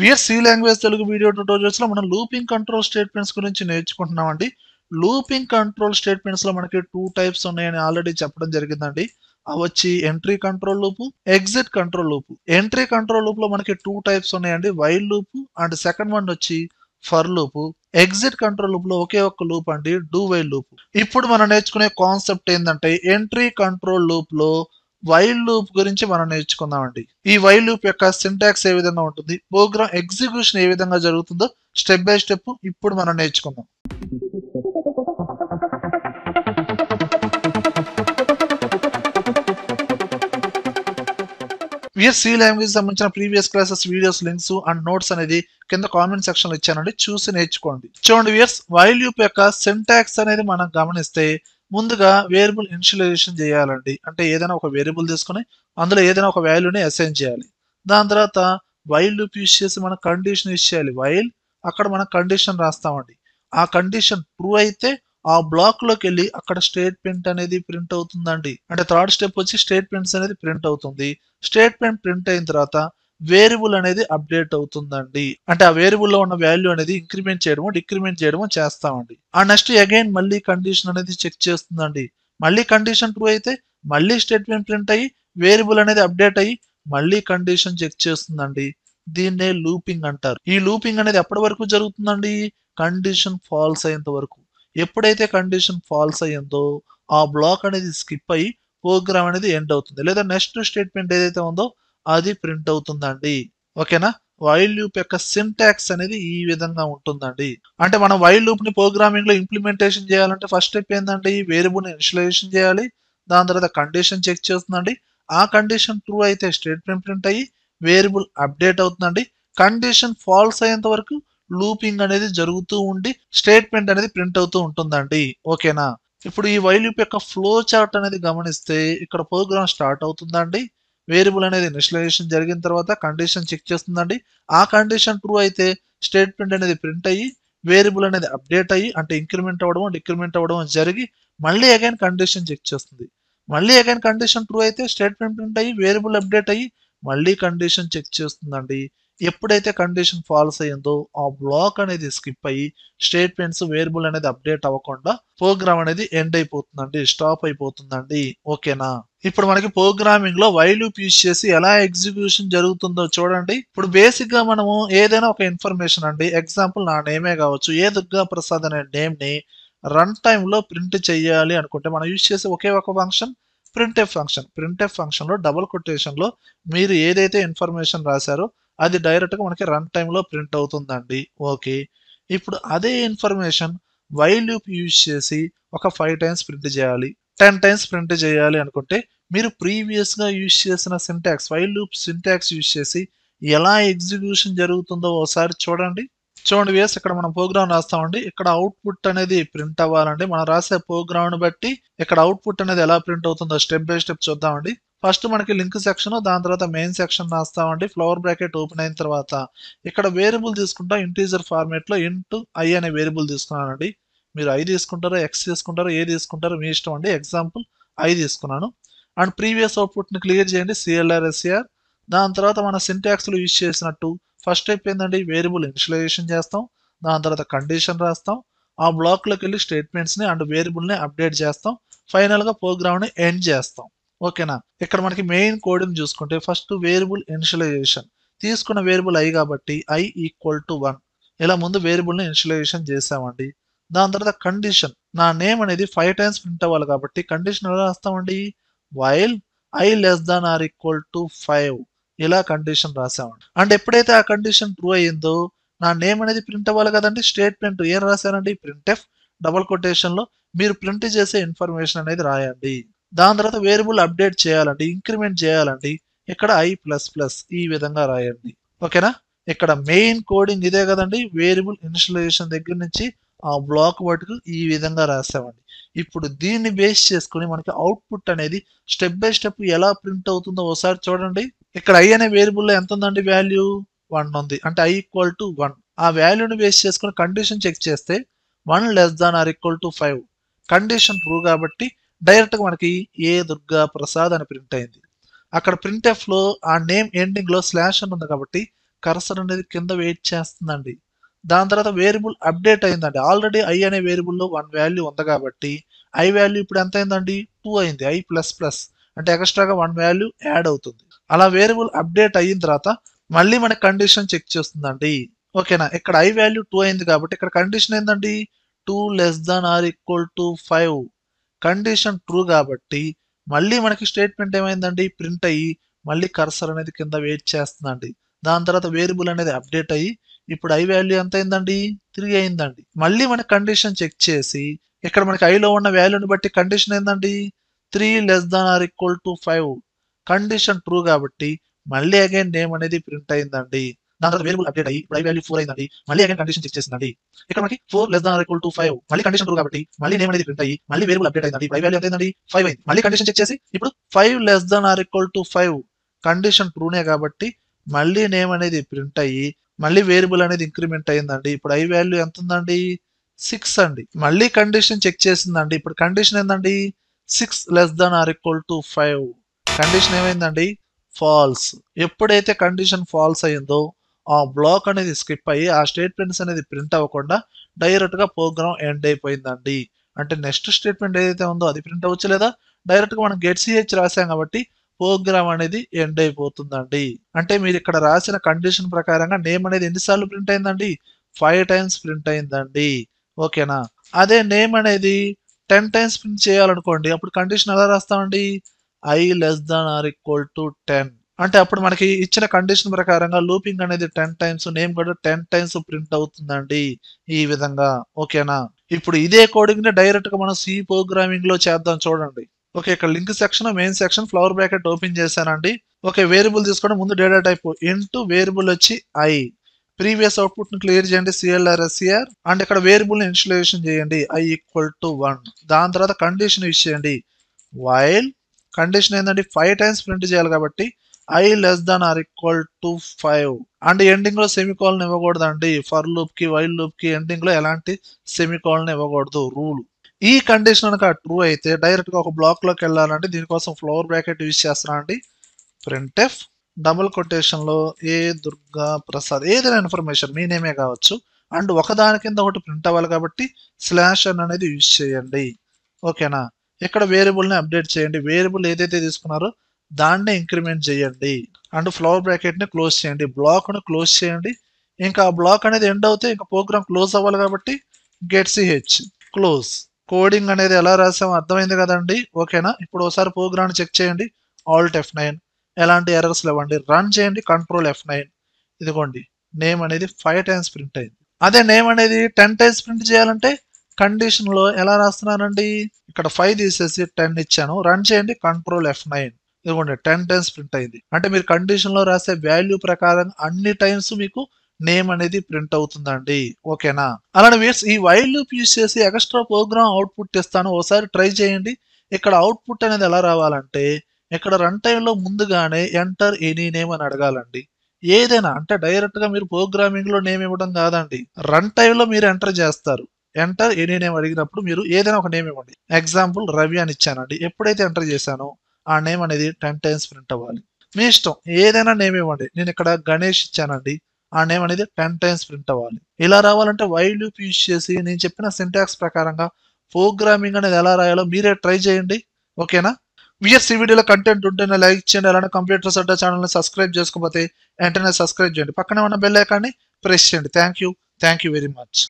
we're C language Telugu video లో మనం looping control statements గురించి నేర్చుకుంటున్నామండి లూపింగ్ కంట్రోల్ స్టేట్మెంట్స్లో మనకి టూ టైప్స్ ఉన్నాయని ఆల్రెడీ చెప్పడం జరిగిందండి అవచ్చి వచ్చి entry control loop exit control loop entry control లూప్లో మనకి టూ టైప్స్ ఉన్నాయండి while loop and second one వచ్చి for loop exit control loop లో ఒకే ఒక్క లూప్ అండి డూ వైల్ లూప్ ఇప్పుడు మనం నేర్చుకునే కాన్సెప్ట్ ఏంటంటే ఎంట్రీ కంట్రోల్ లూప్ లో వైల్డ్ లూప్ గురించి మనం నేర్చుకుందామండి ఈ వైల్ లూప్ యొక్క సింటాక్స్ ఏ విధంగా ఉంటుంది ప్రోగ్రామ్ ఎగ్జిక్యూషన్ ఏ విధంగా జరుగుతుందో స్టెప్ బై స్టెప్ ఇప్పుడు మనం నేర్చుకుందాం విఎస్ సి లాంగ్వేజ్ సంబంధించిన previous classes videos links and notes అనేది కింద కామెంట్ సెక్షన్ లో ఇచ్చానండి చూసి నేర్చుకోండి చూడండి విఎస్ వైల్ యూప్ యొక్క సింటాక్స్ అనేది మనం గమనిస్తే ముందుగా వేరియబుల్ ఇన్షియలైజేషన్ చేయాలండి అంటే ఏదైనా ఒక వేరియబుల్ తీసుకొని అందులో ఏదైనా ఒక వాల్యూని అసైన్ చేయాలి దాని తర్వాత వైల్ లూప్ యూస్ చేసి మనం కండిషన్ యూస్ చేయాలి వైల్ అక్కడ మనం కండిషన్ రాస్తామండి ఆ కండిషన్ ట్రూ అయితే ఆ బ్లాక్ లోకి వెళ్ళి అక్కడ స్టేట్మెంట్ అనేది ప్రింట్ అవుతుందండి అంటే థర్డ్ స్టెప్ వచ్చి స్టేట్మెంట్స్ అనేది ప్రింట్ అవుతుంది స్టేట్మెంట్ ప్రింట్ అయిన తర్వాత వేరియబుల్ అనేది అప్డేట్ అవుతుందండి అంటే ఆ వేరియబుల్ లో ఉన్న వాల్యూ అనేది ఇంక్రిమెంట్ చేయడము డిక్రిమెంట్ చేయడము చేస్తామండి ఆ నెక్స్ట్ అగైన్ మళ్ళీ కండిషన్ అనేది చెక్ చేస్తుందండి మళ్ళీ కండిషన్ ట్రూ అయితే మళ్ళీ స్టేట్మెంట్ ప్రింట్ అయ్యి వేరియబుల్ అనేది అప్డేట్ అయ్యి మళ్ళీ కండిషన్ చెక్ చేస్తుందండి దీన్నే లూపింగ్ అంటారు ఈ లూపింగ్ అనేది ఎప్పటి వరకు జరుగుతుందండి కండిషన్ ఫాల్స్ అయ్యేంత వరకు ఎప్పుడైతే కండిషన్ ఫాల్స్ అయ్యిందో ఆ బ్లాక్ అనేది స్కిప్ అయ్యి ప్రోగ్రామ్ అనేది ఎండ్ అవుతుంది లేదా నెక్స్ట్ స్టేట్మెంట్ ఏదైతే ఉందో అది ప్రింట్ అవుతుందండి ఓకేనా వైల్ లూప్ యొక్క సింటాక్స్ అనేది ఈ విధంగా ఉంటుందండి అంటే మనం వైల్ లూప్ ని ప్రోగ్రామింగ్ లో ఇంప్లిమెంటేషన్ చేయాలంటే ఫస్ట్ స్టెప్ ఏంటండి వేరియబుల్ ఇన్స్టలేషన్ చేయాలి దాని తర్వాత కండిషన్ చెక్ చేస్తుందండి ఆ కండిషన్ ట్రూ అయితే స్టేట్మెంట్ ప్రింట్ అయ్యి వేరియబుల్ అప్డేట్ అవుతుందండి కండిషన్ ఫాల్స్ అయ్యేంత వరకు లూపింగ్ అనేది జరుగుతూ ఉండి స్టేట్మెంట్ అనేది ప్రింట్ అవుతూ ఉంటుందండి ఓకేనా ఇప్పుడు ఈ వైల్ లూప్ యొక్క ఫ్లో చార్ట్ అనేది గమనిస్తే ఇక్కడ ప్రోగ్రామ్ స్టార్ట్ అవుతుందండి వేరియబుల్ అనేది ఇన్స్టలేషన్ జరిగిన తర్వాత కండిషన్ చెక్ చేస్తుందండి ఆ కండిషన్ ట్రూ అయితే స్టేట్మెంట్ అనేది ప్రింట్ అయ్యి వేరియబుల్ అనేది అప్డేట్ అయ్యి అంటే ఇంక్రిమెంట్ అవ్వడం డిక్రిమెంట్ అవ్వడం జరిగి మళ్ళీ అగైన్ కండిషన్ చెక్ చేస్తుంది మళ్ళీ అగైన్ కండిషన్ ట్రూ అయితే స్టేట్మెంట్ ప్రింట్ అయ్యి వేరియబుల్ అప్డేట్ అయ్యి మళ్ళీ కండిషన్ చెక్ చేస్తుందండి ఎప్పుడైతే కండిషన్ ఫాల్స్ అయ్యిందో ఆ బ్లాక్ అనేది స్కిప్ అయ్యి స్టేట్మెంట్స్ వేరియబుల్ అనేది అప్డేట్ అవ్వకుండా ప్రోగ్రామ్ అనేది ఎండ్ అయిపోతుందండి స్టాప్ అయిపోతుందండి ఓకేనా ఇప్పుడు మనకి ప్రోగ్రామింగ్ లో వైల్ లూప్ యూజ్ చేసి ఎలా ఎగ్జిక్యూషన్ జరుగుతుందో చూడండి ఇప్పుడు బేసిక్ గా మనము ఏదైనా ఒక ఇన్ఫర్మేషన్ అండి ఎగ్జాంపుల్ నా నేమే కావచ్చు ఏ దుర్గా ప్రసాద్ అనే నేమ్ ని రన్ టైమ్ లో ప్రింట్ చేయాలి అనుకుంటే మనం యూజ్ చేసే ఒకే ఒక function F function F function లో డబుల్ కొటేషన్ లో మీరు ఏదైతే ఇన్ఫర్మేషన్ రాశారో అది డైరెక్ట్గా మనకి రన్ టైంలో ప్రింట్ అవుతుందండి ఓకే ఇప్పుడు అదే ఇన్ఫర్మేషన్ వైల్ లూప్ యూజ్ చేసి ఒక ఫైవ్ టైమ్స్ ప్రింట్ చేయాలి టెన్ టైమ్స్ ప్రింట్ చేయాలి అనుకుంటే మీరు ప్రీవియస్గా యూజ్ చేసిన syntax while loop syntax use చేసి ఎలా ఎగ్జిక్యూషన్ జరుగుతుందో ఒకసారి చూడండి చూడండి వేస్ ఇక్కడ మనం ప్రోగ్రామ్ రాస్తామండి ఇక్కడ అవుట్పుట్ అనేది ప్రింట్ అవ్వాలండి మనం రాసే ప్రోగ్రామ్ని బట్టి ఇక్కడ అవుట్పుట్ అనేది ఎలా ప్రింట్ అవుతుందో స్టెప్ బై స్టెప్ చూద్దామండి ఫస్ట్ మనకి లింక్ సెక్షన్ దాని తర్వాత మెయిన్ సెక్షన్ రాస్తామండి ఫ్లవర్ బ్రాకెట్ ఓపెన్ అయిన తర్వాత ఇక్కడ వేరియబుల్ తీసుకుంటా ఇంటీజర్ ఫార్మేట్లో ఇంటూ ఐ అనే వేరియబుల్ తీసుకున్నానండి మీరు ఐ తీసుకుంటారో ఎక్స్ తీసుకుంటారో ఏ తీసుకుంటారో మీ ఇష్టం అండి ఎగ్జాంపుల్ ఐ తీసుకున్నాను అండ్ ప్రీవియస్ అవుట్పుట్ని క్లియర్ చేయండి సిఎల్ఆర్ఎస్ఆర్ దాని తర్వాత మన సింటాక్స్లు యూజ్ చేసినట్టు ఫస్ట్ స్టెప్ ఏంటండి వేరియబుల్ ఇనిషియలైజేషన్ చేస్తాం దాని తర్వాత కండిషన్ రాస్తాం ఆ బ్లాక్లోకి వెళ్ళి స్టేట్మెంట్స్ని అండ్ వేరియబుల్ని అప్డేట్ చేస్తాం ఫైనల్గా ప్రోగ్రామ్ని ఎండ్ చేస్తాం ఓకేనా ఇక్కడ మనకి మెయిన్ కోడింగ్ చూసుకుంటే ఫస్ట్ వేరియబుల్ ఇనిషియలైజేషన్ తీసుకున్న వేరియబుల్ ఐ కాబట్టి ఐ ఈక్వల్ టు వన్ ఇలా ముందు వేరియబుల్ని ఇనిషియలైజేషన్ చేసామండి దాని తర్వాత కండిషన్ నా నేమ్ అనేది ఫైవ్ టైమ్స్ ప్రింట్ అవ్వాలి కాబట్టి కండిషన్ ఎలా రాస్తామండి while I less than or equal to five ఇలా కండిషన్ రాసామండి అండ్ ఎప్పుడైతే ఆ కండిషన్ ట్రూ అయ్యిందో నా నేమ్ అనేది ప్రింట్ అవ్వాలి కదండి స్టేట్మెంట్ ఏం రాశానండి ప్రింట్ ఎఫ్ డబల్ కొటేషన్లో మీరు ప్రింట్ చేసే ఇన్ఫర్మేషన్ అనేది రాయండి దాని తర్వాత వేరియబుల్ అప్డేట్ చేయాలండి ఇంక్రిమెంట్ చేయాలండి ఇక్కడ ఐ ప్లస్ ప్లస్ ఈ విధంగా రాయండి ఓకేనా ఇక్కడ మెయిన్ కోడింగ్ ఇదే కదండి వేరియబుల్ ఇన్స్టలేషన్ దగ్గర నుంచి ఆ బ్లాక్ వరకు ఈ విధంగా రాసామండి ఇప్పుడు దీన్ని బేస్ చేసుకుని మనకి అవుట్పుట్ అనేది స్టెప్ బై స్టెప్ ఎలా ప్రింట్ అవుతుందో ఒకసారి చూడండి ఇక్కడ ఐ అనే వేరియబుల్లో ఎంత ఉందండి వాల్యూ వన్ ఉంది అంటే ఐ ఈక్వల్ టు వన్ ఆ వాల్యూని బేస్ చేసుకుని కండిషన్ చెక్ చేస్తే one less than or equal to five condition true కాబట్టి డైరెక్ట్గా మనకి ఏ దుర్గా ప్రసాద్ అని ప్రింట్ అయింది అక్కడ ప్రింట్ ఎఫ్లో ఆ నేమ్ ఎండింగ్లో స్లాష్ అని ఉంది కాబట్టి కర్సర్ అనేది కింద వెయిట్ చేస్తుందండి దాని తర్వాత వేరియబుల్ అప్డేట్ అయిందండి ఆల్రెడీ ఐ అనే వేరియబుల్లో వన్ వాల్యూ ఉంది కాబట్టి ఐ వాల్యూ ఇప్పుడు ఎంత అయిందండి టూ అయింది ఐ ప్లస్ ప్లస్ అంటే ఎక్స్ట్రాగా వన్ వాల్యూ యాడ్ అవుతుంది అలా వేరియబుల్ అప్డేట్ అయిన తర్వాత మళ్ళీ మన కండిషన్ చెక్ చేస్తుందండి ఓకేనా ఇక్కడ ఐ వాల్యూ టూ అయింది కాబట్టి ఇక్కడ కండిషన్ ఏంటండి two less than or equal to five condition true కాబట్టి మళ్ళీ మనకి స్టేట్మెంట్ ఏమైందండి ప్రింట్ అయ్యి మళ్ళీ కర్సర్ అనేది కింద వెయిట్ చేస్తుందండి దాని తర్వాత వేరియబుల్ అనేది అప్డేట్ అయ్యి ఇప్పుడు ఐ వాల్యూ ఎంత అయిందండి త్రీ అయిందండి మళ్ళీ మన కండిషన్ చెక్ చేసి ఇక్కడ మనకి ఐలో ఉన్న వాల్యూని బట్టి కండిషన్ ఏందండి three less than or equal to five condition true కాబట్టి మళ్ళీ అగైన్ నేమ్ అనేది ప్రింట్ అయిందండి దాని తర్వాత వేరియబుల్ అప్డేట్ అయ్యి ఇప్పుడు ఐ వాల్యూ ఫోర్ అయిందండి మళ్ళీ అగైన్ కండిషన్ చెక్ చేసిందండి ఇక్కడ మనకి four less than equal to five మళ్ళీ కండిషన్ టూ కాబట్టి మళ్ళీ నేమ్ అనేది ప్రింట్ అయ్యి మళ్ళీ వేరియబుల్ అప్డేట్ అయిందండి ఐ వాల్యూ అయిందండి ఫైవ్ అయింది మళ్ళీ కండిషన్ చెక్ చేసి ఇప్పుడు five less than or equal to five condition ట్రూనే కాబట్టి మళ్ళీ నేమ్ అనేది ప్రింట్ అయ్యి మళ్ళీ వేరియబుల్ అనేది ఇంక్రిమెంట్ అయ్యిందండి ఇప్పుడు ఐ వాల్యూ ఎంత ఉందండి సిక్స్ అండి మళ్ళీ కండిషన్ చెక్ చేసిందండి ఇప్పుడు కండిషన్ ఏందండి six less than or equal to five condition ఏమైందండి ఫాల్స్ ఎప్పుడైతే కండిషన్ ఫాల్స్ అయ్యిందో ఆ బ్లాక్ అనేది స్కిప్ అయ్యి ఆ స్టేట్మెంట్స్ అనేది ప్రింట్ అవ్వకుండా డైరెక్ట్గా ప్రోగ్రామ్ ఎండ్ అయిపోయిందండి అంటే నెక్స్ట్ స్టేట్మెంట్ ఏదైతే ఉందో అది ప్రింట్ అవ్వచ్చు లేదా డైరెక్ట్గా మనం గెట్ సిహెచ్ రాసాం కాబట్టి ప్రోగ్రామ్ అనేది ఎండ్ అయిపోతుందండి అంటే మీరు ఇక్కడ రాసిన కండిషన్ ప్రకారంగా నేమ్ అనేది ఎన్నిసార్లు ప్రింట్ అయిందండి ఫైవ్ టైమ్స్ ప్రింట్ అయిందండి ఓకేనా అదే నేమ్ అనేది టెన్ టైమ్స్ ప్రింట్ చేయాలనుకోండి అప్పుడు కండిషన్ ఎలా రాస్తామండి I less than or equal to ten అంటే అప్పుడు మనకి ఇచ్చిన కండిషన్ ప్రకారంగా లూపింగ్ అనేది టెన్ టైమ్స్ నేమ్ కూడా టెన్ టైమ్స్ ప్రింట్ అవుతుందండి ఈ విధంగా ఓకేనా ఇప్పుడు ఇదే కోడింగ్ ని డైరెక్ట్ గా మనం సి ప్రోగ్రామింగ్ లో చేద్దాం చూడండి ఓకే ఇక్కడ link section main section flower bracket open చేశానండి ఓకే వేరియబుల్ తీసుకోవడం ముందు డేటా టైప్ ఇంటూ వేరియబుల్ వచ్చి ఐ ప్రీవియస్ అవుట్పుట్ ని క్లియర్ చేయండి సిఎల్ఆర్ఎస్ఈఆర్ అండ్ ఇక్కడ వేరియబుల్ ని ఇన్స్టలేషన్ చేయండి ఐ ఈక్వల్ టు వన్ దాని తర్వాత కండిషన్ ఇచ్చేయండి వైల్ కండిషన్ ఏంటంటే ఫైవ్ టైమ్స్ ప్రింట్ చేయాలి కాబట్టి I less than or equal to five and ending లో సెమికాల్ని ఇవ్వకూడదండి ఫర్ లూప్ కి వైల్ లూప్ కి ఎండింగ్ లో ఎలాంటి సెమికాల్ని ఇవ్వకూడదు రూల్ ఈ కండిషన్ కనుక ట్రూ అయితే డైరెక్ట్ గా ఒక బ్లాక్ లోకి వెళ్ళాలంటే దీనికోసం ఫ్లోర్ బ్రాకెట్ యూజ్ చేస్తున్నా అండి ప్రింట్ ఎఫ్ డబుల్ కొటేషన్ లో ఏ దుర్గా ప్రసాద్ ఏదైనా ఇన్ఫర్మేషన్ మీ నేమే కావచ్చు అండ్ ఒకదాని కింద ఒకటి ప్రింట్ అవ్వాలి కాబట్టి స్లాష్ అని అనేది యూజ్ చేయండి ఓకేనా ఇక్కడ వేరియబుల్ని అప్డేట్ చేయండి వేరియబుల్ ఏదైతే తీసుకున్నారో దాన్నే ఇంక్రిమెంట్ చేయండి అండ్ ఫ్లవర్ బ్రాకెట్ని క్లోజ్ చేయండి బ్లాక్ను క్లోజ్ చేయండి ఇంకా ఆ బ్లాక్ అనేది ఎండ్ అవుతే ఇంకా ప్రోగ్రామ్ క్లోజ్ అవ్వాలి కాబట్టి గెట్ సిహెచ్ క్లోజ్ కోడింగ్ అనేది ఎలా రాసామో అర్థమైంది కదండి ఓకేనా ఇప్పుడు ఒకసారి ప్రోగ్రామ్ చెక్ చేయండి ఆల్ట్ ఎఫ్ నైన్ ఎలాంటి ఎర్రర్స్ లేవండి రన్ చేయండి కంట్రోల్ ఎఫ్ నైన్ ఇదిగోండి నేమ్ అనేది ఫైవ్ టైమ్స్ ప్రింట్ అయింది అదే నేమ్ అనేది టెన్ టైమ్స్ ప్రింట్ చేయాలంటే కండిషన్లో ఎలా రాస్తున్నానండి ఇక్కడ ఫైవ్ తీసేసి టెన్ ఇచ్చాను రన్ చేయండి కంట్రోల్ ఎఫ్ నైన్ ఇదిగోండి టెన్ టైమ్స్ ప్రింట్ అయింది అంటే మీరు కండిషన్లో రాసే వాల్యూ ప్రకారం అన్ని టైమ్స్ మీకు నేమ్ అనేది ప్రింట్ అవుతుందండి ఓకేనా అలానే వీట్స్ ఈ వైల్డ్ లూప్ యూజ్ చేసి ఎక్స్ట్రా ప్రోగ్రామ్ అవుట్పుట్ ఇస్తాను ఒకసారి ట్రై చేయండి ఇక్కడ అవుట్పుట్ అనేది ఎలా రావాలంటే ఇక్కడ రన్ టైంలో ముందుగానే ఎంటర్ ఎనీ నేమ్ అని అడగాలండి ఏదైనా అంటే డైరెక్ట్గా మీరు ప్రోగ్రామింగ్లో నేమ్ ఇవ్వడం కాదండి రన్ టైంలో మీరు ఎంటర్ చేస్తారు ఎంటర్ ఎనీ నేమ్ అడిగినప్పుడు మీరు ఏదైనా ఒక నేమ్ ఇవ్వండి ఎగ్జాంపుల్ రవి అని ఇచ్చానండి ఎప్పుడైతే ఎంటర్ చేశానో ఆ నేమ్ అనేది టెన్ టైమ్స్ ప్రింట్ అవ్వాలి మీ ఇష్టం ఏదైనా నేమ్ ఇవ్వండి నేను ఇక్కడ గణేష్ ఇచ్చానండి ఆ నేమ్ అనేది టెన్ టైమ్స్ ప్రింట్ అవ్వాలి ఇలా రావాలంటే వైల్డ్ లూప్ యూజ్ చేసి నేను చెప్పిన సింటాక్స్ ప్రకారంగా ప్రోగ్రామింగ్ అనేది ఎలా రాయాలో మీరే ట్రై చేయండి ఓకేనా విఎస్ ఈ వీడియోలో కంటెంట్ ఉంటేనే లైక్ చేయండి అలానే కంప్యూటర్స్ అడ్డా ఛానల్ని సబ్స్క్రైబ్ చేసుకోకపోతే వెంటనే సబ్స్క్రైబ్ చేయండి పక్కనే ఉన్న బెల్ ఐకాన్ని ప్రెస్ చేయండి thank you thank you very much